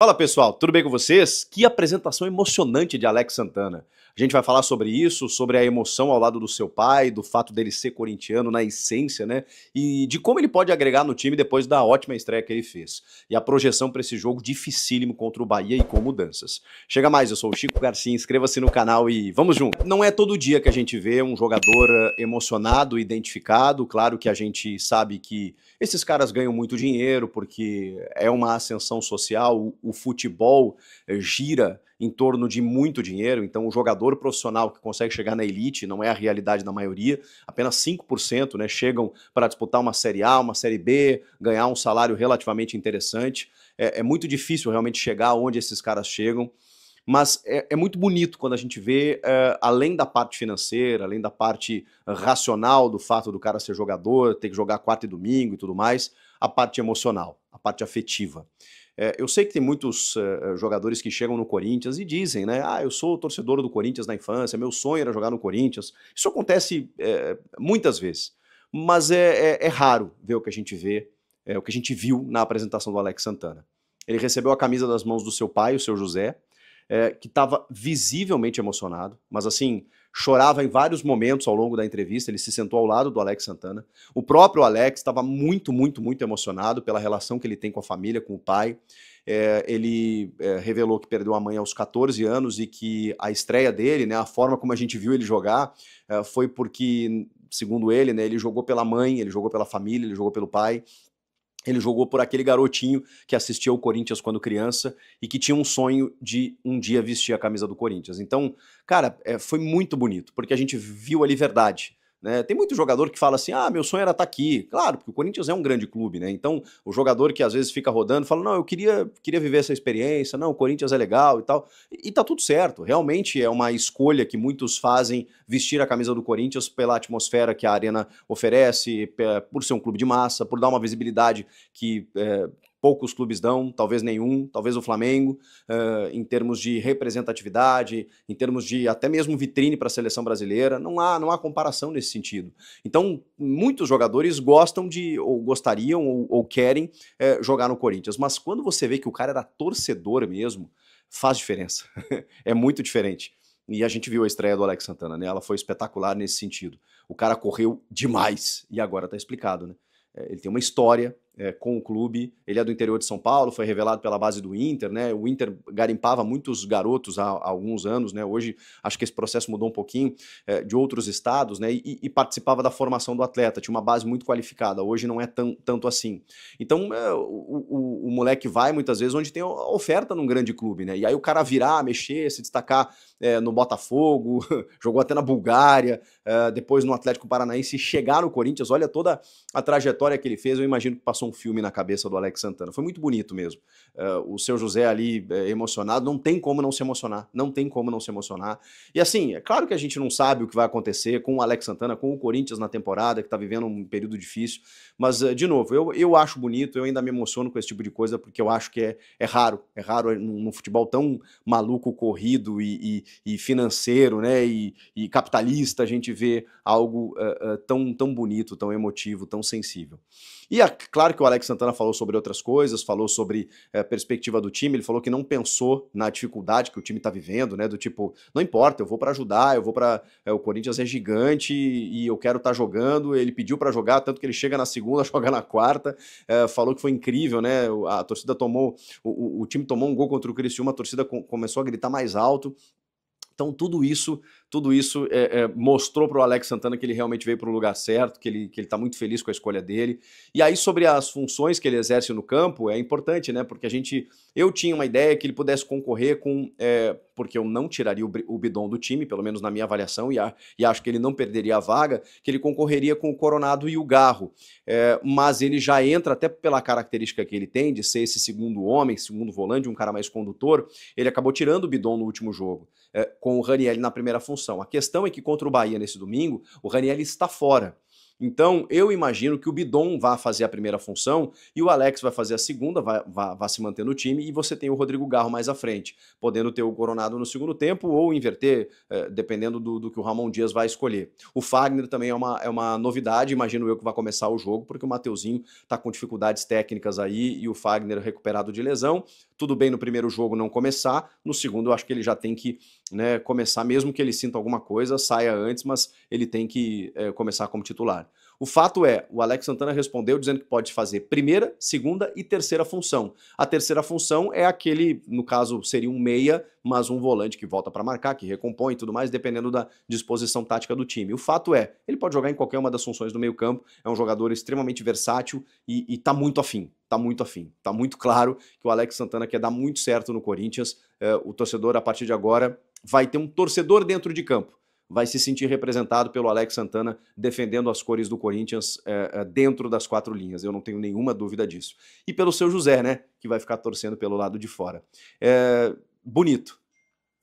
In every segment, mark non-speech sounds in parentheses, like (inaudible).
Fala pessoal, tudo bem com vocês? Que apresentação emocionante de Alex Santana. A gente vai falar sobre isso, sobre a emoção ao lado do seu pai, do fato dele ser corintiano na essência, né? E de como ele pode agregar no time depois da ótima estreia que ele fez. E a projeção para esse jogo dificílimo contra o Bahia e com mudanças. Chega mais, eu sou o Chico Garcia, inscreva-se no canal e vamos junto. Não é todo dia que a gente vê um jogador eh, emocionado, identificado. Claro que a gente sabe que esses caras ganham muito dinheiro porque é uma ascensão social o futebol eh, gira em torno de muito dinheiro, então o jogador profissional que consegue chegar na elite não é a realidade da maioria, apenas 5% né, chegam para disputar uma Série A, uma Série B, ganhar um salário relativamente interessante. É, é muito difícil realmente chegar onde esses caras chegam, mas é, é muito bonito quando a gente vê, é, além da parte financeira, além da parte racional do fato do cara ser jogador, ter que jogar quarta e domingo e tudo mais, a parte emocional, a parte afetiva. É, eu sei que tem muitos uh, jogadores que chegam no Corinthians e dizem, né? Ah, eu sou torcedor do Corinthians na infância, meu sonho era jogar no Corinthians. Isso acontece é, muitas vezes, mas é, é, é, raro ver o que a gente vê, o que a gente viu na apresentação do Alex Santana. Ele recebeu a camisa das mãos do seu pai, o seu José, é, que estava visivelmente emocionado, mas assim, chorava em vários momentos ao longo da entrevista. Ele se sentou ao lado do Alex Santana. O próprio Alex estava muito, muito, muito emocionado pela relação que ele tem com a família, com o pai. É, ele é, revelou que perdeu a mãe aos 14 anos e que a estreia dele, né, a forma como a gente viu ele jogar, é, foi porque, segundo ele, né, ele jogou pela mãe, ele jogou pela família, ele jogou pelo pai, ele jogou por aquele garotinho que assistia ao Corinthians quando criança e que tinha um sonho de um dia vestir a camisa do Corinthians. Então, cara, é, foi muito bonito, porque a gente viu ali verdade. Né? Tem muito jogador que fala assim: ah, meu sonho era estar tá aqui. Claro, porque o Corinthians é um grande clube, né? Então, o jogador que às vezes fica rodando fala: não, eu queria, queria viver essa experiência, não, o Corinthians é legal e tal. E, tá tudo certo. Realmente é uma escolha que muitos fazem vestir a camisa do Corinthians pela atmosfera que a Arena oferece, por ser um clube de massa, por dar uma visibilidade que é, poucos clubes dão, talvez nenhum, talvez o Flamengo, uh, em termos de representatividade, em termos de até mesmo vitrine para a seleção brasileira, não há, não há comparação nesse sentido. Então, muitos jogadores gostam de, ou gostariam, ou, ou querem uh, jogar no Corinthians, mas quando você vê que o cara era torcedor mesmo, faz diferença. (laughs) é muito diferente. E a gente viu a estreia do Alex Santana, né? Ela foi espetacular nesse sentido. O cara correu demais. E agora tá explicado, né? É, ele tem uma história, é, com o clube. Ele é do interior de São Paulo, foi revelado pela base do Inter, né? O Inter garimpava muitos garotos há, há alguns anos, né? Hoje acho que esse processo mudou um pouquinho é, de outros estados, né? E, e, participava da formação do atleta, tinha uma base muito qualificada. Hoje não é tão, tanto assim. Então é, o, o, o moleque vai muitas vezes onde tem oferta num grande clube, né? E aí o cara virar, mexer, se destacar é, no Botafogo, (laughs) jogou até na Bulgária, é, depois no Atlético Paranaense, e chegar no Corinthians, olha toda a trajetória que ele fez, eu imagino que passou um filme na cabeça do Alex Santana. Foi muito bonito mesmo. É, o seu José ali emocionado, não tem como não se emocionar, não tem como não se emocionar. E assim, é claro que a gente não sabe o que vai acontecer com o Alex Santana, com o Corinthians na temporada, que está vivendo um período difícil, mas de novo, eu, eu acho bonito, eu ainda me emociono com esse tipo de coisa, porque eu acho que é, é raro, é raro num, num futebol tão maluco, corrido e, e e financeiro, né, e, e, capitalista, a gente vê algo uh, uh, tão, tão bonito, tão emotivo, tão sensível. E é claro que o Alex Santana falou sobre outras coisas, falou sobre a eh, perspectiva do time, ele falou que não pensou na dificuldade que o time está vivendo, né? Do tipo, não importa, eu vou para ajudar, eu vou para é, o Corinthians é gigante e eu quero estar tá jogando. Ele pediu para jogar, tanto que ele chega na segunda, (laughs) joga na quarta. É, falou que foi incrível, né? A torcida tomou, o, o, time tomou um gol contra o Criciúma, a torcida com, começou a gritar mais alto. Então tudo isso, tudo isso é, é, mostrou para o Alex Santana que ele realmente veio para o lugar certo, que ele que ele está muito feliz com a escolha dele. E aí sobre as funções que ele exerce no campo é importante, né? Porque a gente, eu tinha uma ideia que ele pudesse concorrer com, é, porque eu não tiraria o, o, bidon do time, pelo menos na minha avaliação, e, a, e, acho que ele não perderia a vaga, que ele concorreria com o Coronado e o Garro. É, mas ele já entra até pela característica que ele tem de ser esse segundo homem, segundo volante, um cara mais condutor. Ele acabou tirando o bidon no último jogo é, com o Raniel na primeira função. A questão é que contra o Bahia nesse domingo, o Raniel está fora. Então, eu imagino que o Bidon vá fazer a primeira função e o Alex vai fazer a segunda, vai, vai, vai, se manter no time, e você tem o Rodrigo Garro mais à frente, podendo ter o Coronado no segundo tempo ou inverter, eh, dependendo do, do, que o Ramon Dias vai escolher. O Fagner também é uma, é uma novidade, imagino eu que vai começar o jogo, porque o Mateuzinho está com dificuldades técnicas aí e o Fagner recuperado de lesão tudo bem no primeiro jogo não começar, no segundo eu acho que ele já tem que né, começar, mesmo que ele sinta alguma coisa, saia antes, mas ele tem que é, começar como titular. O fato é, o Alex Santana respondeu dizendo que pode fazer primeira, segunda e terceira função. A terceira função é aquele, no caso, seria um meia, mas um volante que volta para marcar, que recompõe e tudo mais, dependendo da disposição tática do time. O fato é, ele pode jogar em qualquer uma das funções do meio-campo, é um jogador extremamente versátil e, está muito afim tá muito afim. Tá muito claro que o Alex Santana quer dar muito certo no Corinthians. É, o torcedor, a partir de agora, vai ter um torcedor dentro de campo vai se sentir representado pelo Alex Santana defendendo as cores do Corinthians é, é, dentro das quatro linhas. Eu não tenho nenhuma dúvida disso. E pelo seu José, né? Que vai ficar torcendo pelo lado de fora. É, bonito.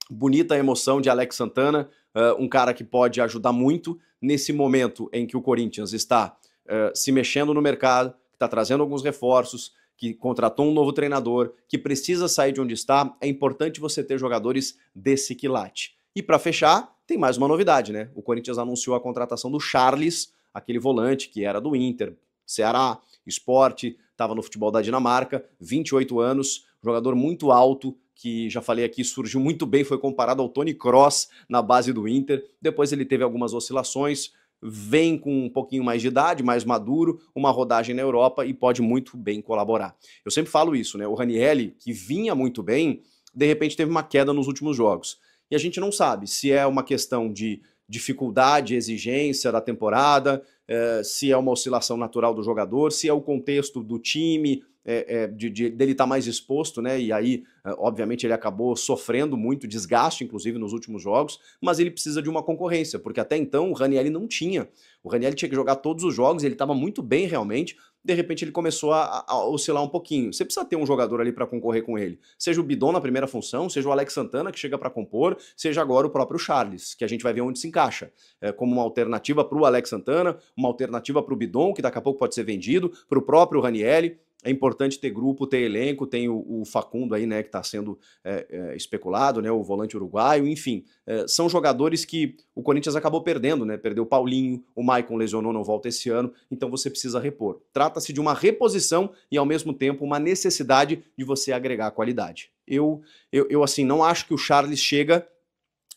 Bonita a emoção de Alex Santana, uh, um cara que pode ajudar muito nesse momento em que o Corinthians está uh, se mexendo no mercado, está trazendo alguns reforços, que contratou um novo treinador, que precisa sair de onde está, é importante você ter jogadores desse quilate. E para fechar, tem mais uma novidade, né? O Corinthians anunciou a contratação do Charles, aquele volante que era do Inter, Ceará, esporte, estava no futebol da Dinamarca, 28 anos, jogador muito alto, que já falei aqui, surgiu muito bem, foi comparado ao Tony Cross na base do Inter. Depois ele teve algumas oscilações, vem com um pouquinho mais de idade, mais maduro, uma rodagem na Europa e pode muito bem colaborar. Eu sempre falo isso, né? O Ranielli, que vinha muito bem, de repente teve uma queda nos últimos jogos e a gente não sabe se é uma questão de dificuldade, exigência da temporada, é, se é uma oscilação natural do jogador, se é o contexto do time, é, é, de, de, dele estar tá mais exposto, né? E aí, obviamente, ele acabou sofrendo muito desgaste, inclusive nos últimos jogos, mas ele precisa de uma concorrência, porque até então o Raniel não tinha. O Raniel tinha que jogar todos os jogos, ele estava muito bem realmente, de repente ele começou a, a oscilar um pouquinho. Você precisa ter um jogador ali para concorrer com ele. Seja o Bidon na primeira função, seja o Alex Santana que chega para compor, seja agora o próprio Charles, que a gente vai ver onde se encaixa. É, como uma alternativa para o Alex Santana, uma alternativa para o Bidon, que daqui a pouco pode ser vendido, para o próprio Ranielli é importante ter grupo, ter elenco, tem o, o Facundo aí, né, que está sendo é, é, especulado, né, o volante uruguaio, enfim, é, são jogadores que o Corinthians acabou perdendo, né, perdeu o Paulinho, o Maicon lesionou, não volta esse ano, então você precisa repor. Trata-se de uma reposição e, ao mesmo tempo, uma necessidade de você agregar qualidade. Eu, eu, eu assim, não acho que o Charles chega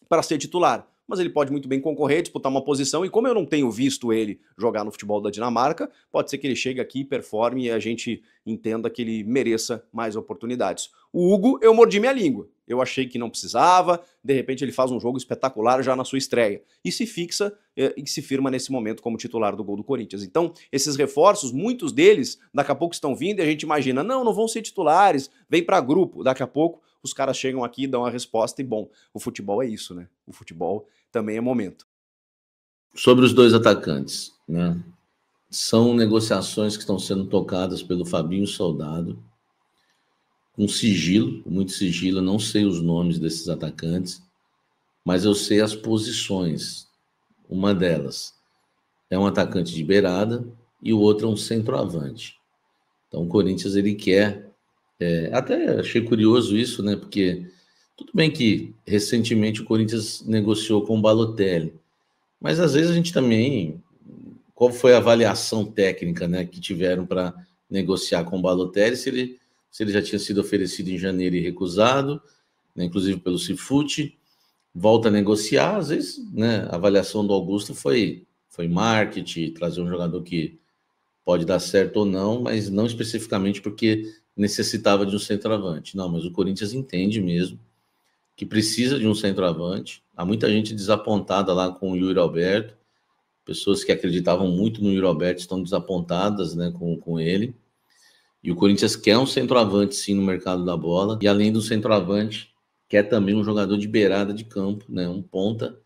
para ser titular, mas ele pode muito bem concorrer, disputar uma posição, e como eu não tenho visto ele jogar no futebol da Dinamarca, pode ser que ele chegue aqui, performe e a gente entenda que ele mereça mais oportunidades. O Hugo, eu mordi minha língua. Eu achei que não precisava, de repente ele faz um jogo espetacular já na sua estreia e se fixa eh, e se firma nesse momento como titular do gol do Corinthians. Então, esses reforços, muitos deles daqui a pouco estão vindo e a gente imagina, não, não vão ser titulares, vem para grupo. Daqui a pouco os caras chegam aqui, dão a resposta e, bom, o futebol é isso, né? O futebol também é momento. Sobre os dois atacantes, né? São negociações que estão sendo tocadas pelo Fabinho Soldado, com um sigilo, muito sigilo, eu não sei os nomes desses atacantes, mas eu sei as posições. Uma delas é um atacante de beirada e o outro é um centroavante. Então o Corinthians ele quer é, até achei curioso isso, né? Porque tudo bem que recentemente o Corinthians negociou com o Balotelli, mas às vezes a gente também. Qual foi a avaliação técnica né, que tiveram para negociar com o Balotelli? Se ele, se ele já tinha sido oferecido em janeiro e recusado, né, inclusive pelo Cifute, volta a negociar. Às vezes né, a avaliação do Augusto foi, foi marketing, trazer um jogador que pode dar certo ou não, mas não especificamente porque necessitava de um centroavante. Não, mas o Corinthians entende mesmo que precisa de um centroavante. Há muita gente desapontada lá com o Yuri Alberto. Pessoas que acreditavam muito no Yuri Alberto estão desapontadas né, com, com ele. E o Corinthians quer um centroavante, sim, no mercado da bola. E além do centroavante, quer também um jogador de beirada de campo, né, um ponta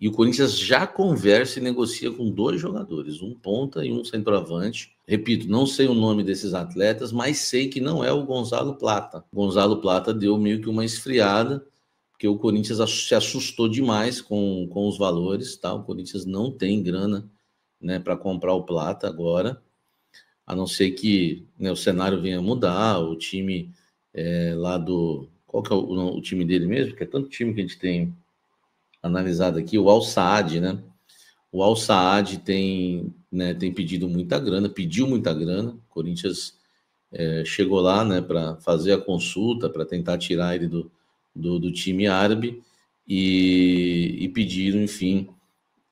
e o Corinthians já conversa e negocia com dois jogadores, um ponta e um centroavante. Repito, não sei o nome desses atletas, mas sei que não é o Gonzalo Plata. O Gonzalo Plata deu meio que uma esfriada, porque o Corinthians se assustou demais com, com os valores, tá? O Corinthians não tem grana, né, para comprar o Plata agora. A não ser que né, o cenário venha mudar, o time é, lá do qual que é o, o, time dele mesmo? Porque é tanto time que a gente tem analisado aqui, o Al Saad, né? O Al Saad tem, né, tem pedido muita grana, pediu muita grana. O Corinthians é, chegou lá, né, para fazer a consulta, para tentar tirar ele do, do, do time árabe e, e pediram, enfim,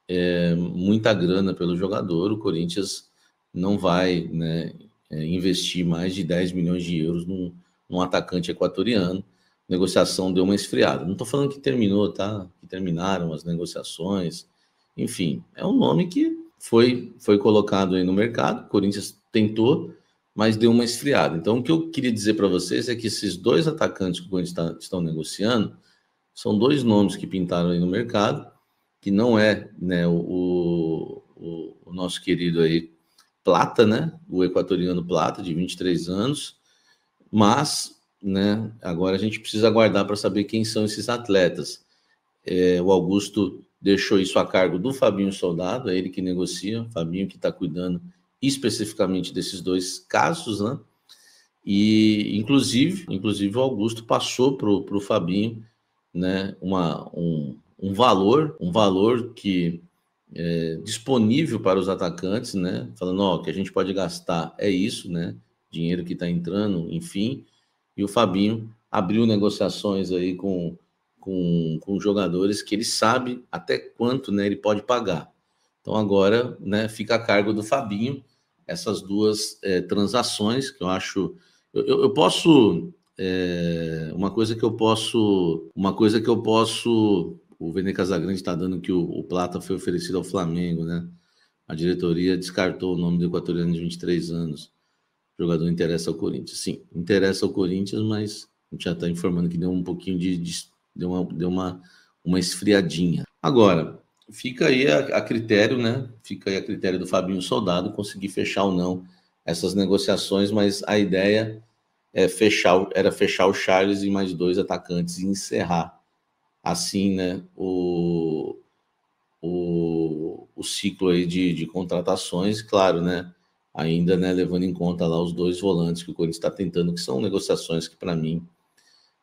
é, muita grana pelo jogador. O Corinthians não vai, né, é, investir mais de 10 milhões de euros num, num atacante equatoriano negociação deu uma esfriada. Não estou falando que terminou, tá? Que terminaram as negociações. Enfim, é um nome que foi, foi colocado aí no mercado. O Corinthians tentou, mas deu uma esfriada. Então, o que eu queria dizer para vocês é que esses dois atacantes que o Corinthians tá, estão negociando são dois nomes que pintaram aí no mercado, que não é né, o, o, o nosso querido aí Plata, né? O equatoriano Plata, de 23 anos, mas né? Agora a gente precisa aguardar para saber quem são esses atletas. É, o Augusto deixou isso a cargo do Fabinho Soldado, é ele que negocia, o Fabinho que está cuidando especificamente desses dois casos, né? E inclusive, inclusive o Augusto passou para o Fabinho, né? Uma, um, um valor, um valor que é, disponível para os atacantes, né? Falando, ó, que a gente pode gastar é isso, né? Dinheiro que está entrando, enfim e o Fabinho abriu negociações aí com, com, com jogadores que ele sabe até quanto né, ele pode pagar. Então agora né, fica a cargo do Fabinho essas duas é, transações que eu acho. Eu, eu, eu posso. É, uma coisa que eu posso. Uma coisa que eu posso. O Vene Casagrande está dando que o, o, Plata foi oferecido ao Flamengo, né? A diretoria descartou o nome do equatoriano de 23 anos jogador interessa ao Corinthians. Sim, interessa ao Corinthians, mas a gente já está informando que deu um pouquinho de, de. deu uma, deu uma, uma esfriadinha. Agora, fica aí a, a, critério, né? Fica aí a critério do Fabinho Soldado conseguir fechar ou não essas negociações, mas a ideia é fechar, era fechar o Charles e mais dois atacantes e encerrar assim, né? O, o, o ciclo aí de, de contratações, claro, né? ainda né, levando em conta lá os dois volantes que o Corinthians está tentando, que são negociações que, para mim,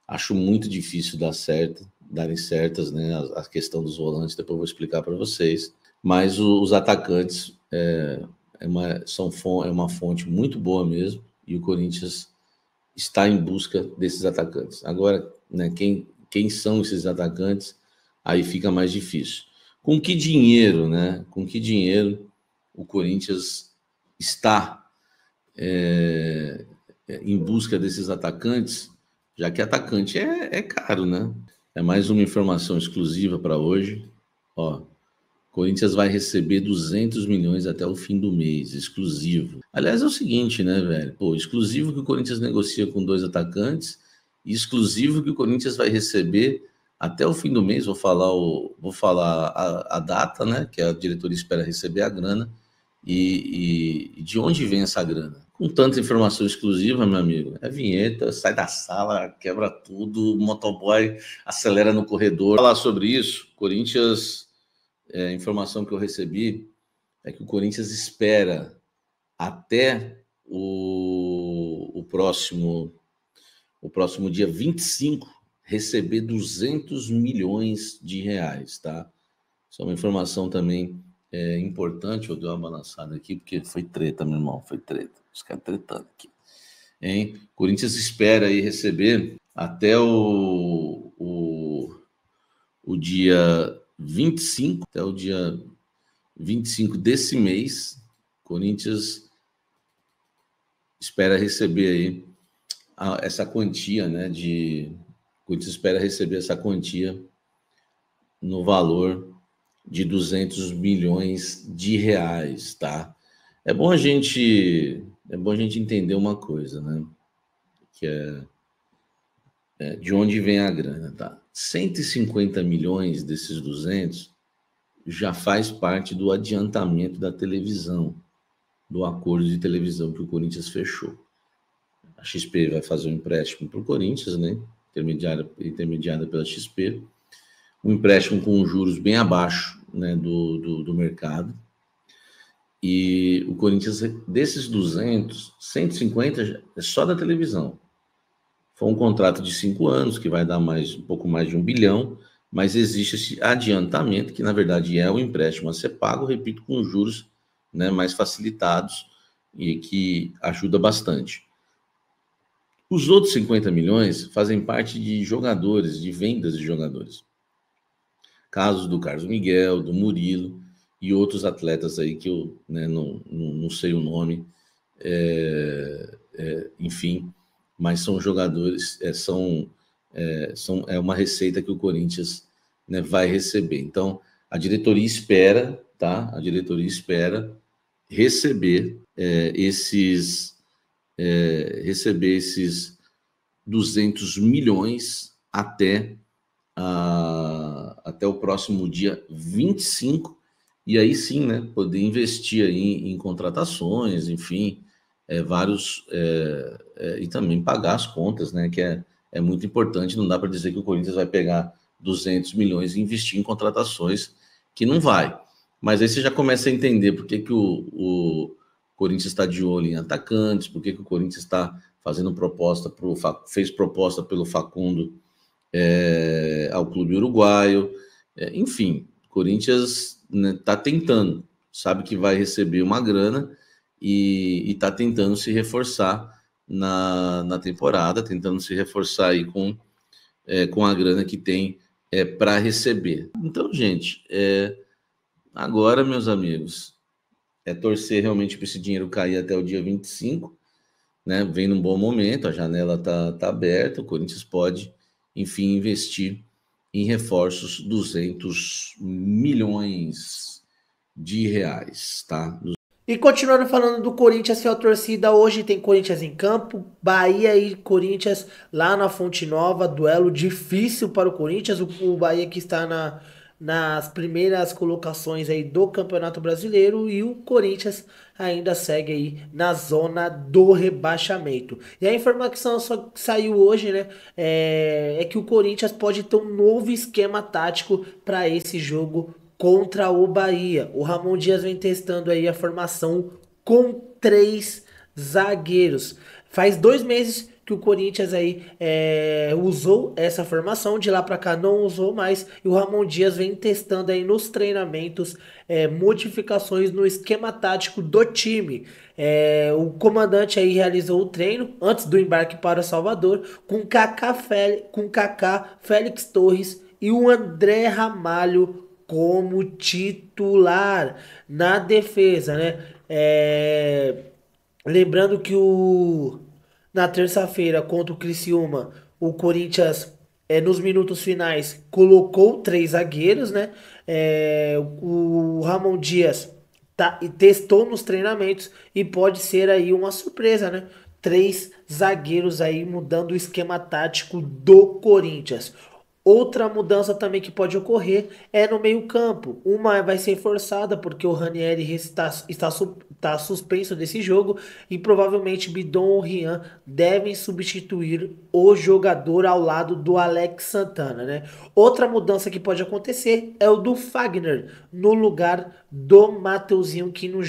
acho muito difícil dar certo, darem certas, né? A, a questão dos volantes, depois vou explicar para vocês. Mas o, os atacantes é, é, uma, são, é uma fonte muito boa mesmo, e o Corinthians está em busca desses atacantes. Agora, né, quem, quem são esses atacantes, aí fica mais difícil. Com que dinheiro, né? Com que dinheiro o Corinthians está é, é, em busca desses atacantes, já que atacante é, é caro, né? É mais uma informação exclusiva para hoje. Ó, Corinthians vai receber 200 milhões até o fim do mês, exclusivo. Aliás, é o seguinte, né, velho? Pô, exclusivo que o Corinthians negocia com dois atacantes, e exclusivo que o Corinthians vai receber até o fim do mês. Vou falar, o, vou falar a, a data, né? Que a diretoria espera receber a grana e, e, de onde vem essa grana? Com tanta informação exclusiva, meu amigo, é vinheta, sai da sala, quebra tudo, motoboy acelera no corredor. Falar sobre isso, Corinthians, é, informação que eu recebi é que o Corinthians espera até o, o próximo o próximo dia 25 receber 200 milhões de reais, tá? Isso é uma informação também é importante eu dar uma balançada aqui, porque foi treta, meu irmão, foi treta. Os caras tretando aqui. Hein? Corinthians espera aí receber até o, o, o dia 25, até o dia 25 desse mês, Corinthians espera receber aí a, essa quantia, né, de Corinthians espera receber essa quantia no valor de 200 bilhões de reais, tá? É bom a gente é bom a gente entender uma coisa, né? Que é, é de onde vem a grana, tá? 150 milhões desses 200 já faz parte do adiantamento da televisão, do acordo de televisão que o Corinthians fechou. A XP vai fazer um empréstimo para o Corinthians, né? Intermediada, intermediada pela XP um empréstimo com juros bem abaixo né, do, do, do mercado. E o Corinthians, desses 200, 150 é só da televisão. Foi um contrato de cinco anos, que vai dar mais um pouco mais de um bilhão, mas existe esse adiantamento, que na verdade é o um empréstimo a ser pago, repito, com juros né, mais facilitados e que ajuda bastante. Os outros 50 milhões fazem parte de jogadores, de vendas de jogadores. Casos do Carlos Miguel, do Murilo e outros atletas aí que eu né, não, não, não, sei o nome, é, é, enfim, mas são jogadores, é, são, é, são, é uma receita que o Corinthians né, vai receber. Então, a diretoria espera, tá? A diretoria espera receber é, esses é, receber esses 200 milhões até até o próximo dia 25, e aí sim, né, poder investir aí em, em contratações, enfim, é, vários, é, é, e também pagar as contas, né, que é, é muito importante, não dá para dizer que o Corinthians vai pegar 200 milhões e investir em contratações, que não vai. Mas aí você já começa a entender por que, que o, o Corinthians está de olho em atacantes, por que, que o Corinthians está fazendo proposta, pro, fez proposta pelo Facundo é, ao clube uruguaio. É, enfim, Corinthians está né, tá tentando, sabe que vai receber uma grana e está tentando se reforçar na, na temporada, tentando se reforçar aí com, é, com a grana que tem é, para receber. Então, gente, é, agora, meus amigos, é torcer realmente para esse dinheiro cair até o dia 25, né? Vem num bom momento, a janela está tá aberta, o Corinthians pode enfim, investir em reforços 200 milhões de reais, tá? E continuando falando do Corinthians, fiel torcida, hoje tem Corinthians em campo, Bahia e Corinthians lá na Fonte Nova, duelo difícil para o Corinthians, o, o Bahia que está na, nas primeiras colocações aí do Campeonato Brasileiro e o Corinthians ainda segue aí na zona do rebaixamento. E a informação só que saiu hoje, né, é, é que o Corinthians pode ter um novo esquema tático para esse jogo contra o Bahia. O Ramon Dias vem testando aí a formação com três zagueiros. Faz dois meses que o Corinthians aí é, usou essa formação, de lá para cá não usou mais, e o Ramon Dias vem testando aí nos treinamentos é, modificações no esquema tático do time. É, o comandante aí realizou o treino antes do embarque para Salvador com Kaká, com Kaká Félix Torres e o André Ramalho como titular na defesa, né? É... Lembrando que o na terça-feira, contra o Criciúma, o Corinthians, é, nos minutos finais, colocou três zagueiros, né? É, o Ramon Dias tá, e testou nos treinamentos e pode ser aí uma surpresa, né? Três zagueiros aí mudando o esquema tático do Corinthians. Outra mudança também que pode ocorrer é no meio-campo. Uma vai ser forçada porque o Ranieri está, está, está suspenso desse jogo e provavelmente Bidon ou Rian devem substituir o jogador ao lado do Alex Santana. Né? Outra mudança que pode acontecer é o do Fagner no lugar do Mateuzinho, que no,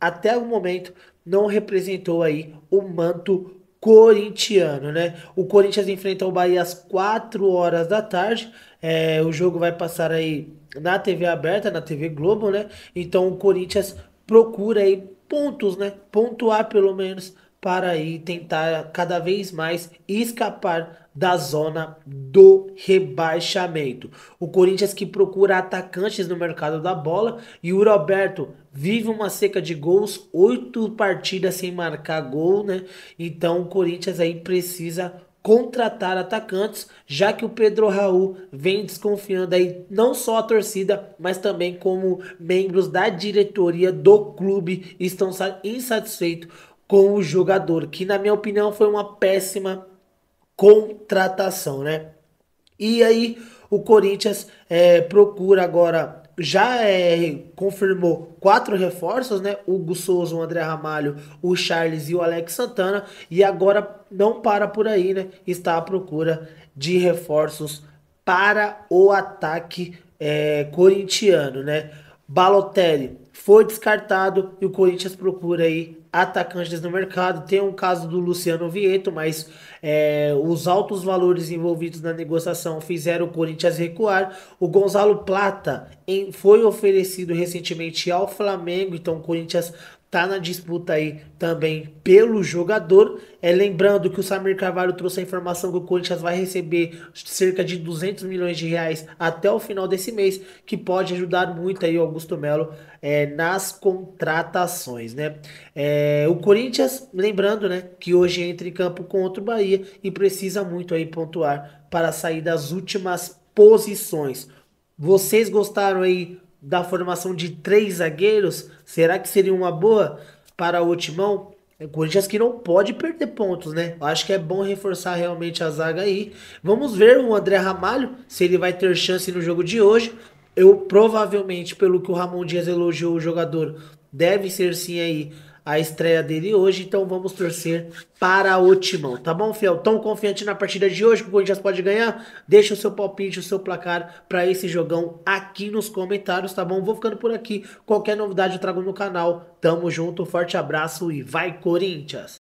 até o momento não representou aí o manto corintiano, né? O Corinthians enfrenta o Bahia às 4 horas da tarde. É, o jogo vai passar aí na TV aberta, na TV Globo, né? Então o Corinthians procura aí pontos, né? Pontuar pelo menos para aí tentar cada vez mais escapar da zona do rebaixamento. O Corinthians que procura atacantes no mercado da bola e o Roberto vive uma seca de gols, oito partidas sem marcar gol, né? Então o Corinthians aí precisa contratar atacantes, já que o Pedro Raul vem desconfiando aí não só a torcida, mas também como membros da diretoria do clube estão insatisfeitos com o jogador, que na minha opinião foi uma péssima contratação, né? E aí o Corinthians é, procura agora já é, confirmou quatro reforços, né? O Gussoso, o André Ramalho, o Charles e o Alex Santana. E agora não para por aí, né? Está à procura de reforços para o ataque é, corintiano, né? Balotelli foi descartado e o Corinthians procura aí atacantes no mercado. Tem um caso do Luciano Vieto, mas é, os altos valores envolvidos na negociação fizeram o Corinthians recuar. O Gonzalo Plata em, foi oferecido recentemente ao Flamengo, então o Corinthians está na disputa aí também pelo jogador. É lembrando que o Samir Carvalho trouxe a informação que o Corinthians vai receber cerca de 200 milhões de reais até o final desse mês, que pode ajudar muito aí o Augusto Melo é, nas contratações, né? É, o Corinthians, lembrando, né, que hoje entra em campo contra o Bahia e precisa muito aí pontuar para sair das últimas posições. Vocês gostaram aí da formação de três zagueiros, será que seria uma boa para o Timão? O é, Corinthians que não pode perder pontos, né? Eu acho que é bom reforçar realmente a zaga aí. Vamos ver o André Ramalho, se ele vai ter chance no jogo de hoje. Eu provavelmente, pelo que o Ramon Dias elogiou o jogador, deve ser sim aí a estreia dele hoje, então vamos torcer para o Timão, tá bom, Fiel? Tão confiante na partida de hoje que o Corinthians pode ganhar? Deixa o seu palpite, o seu placar para esse jogão aqui nos comentários, tá bom? Vou ficando por aqui. Qualquer novidade eu trago no canal. Tamo junto, forte abraço e vai, Corinthians!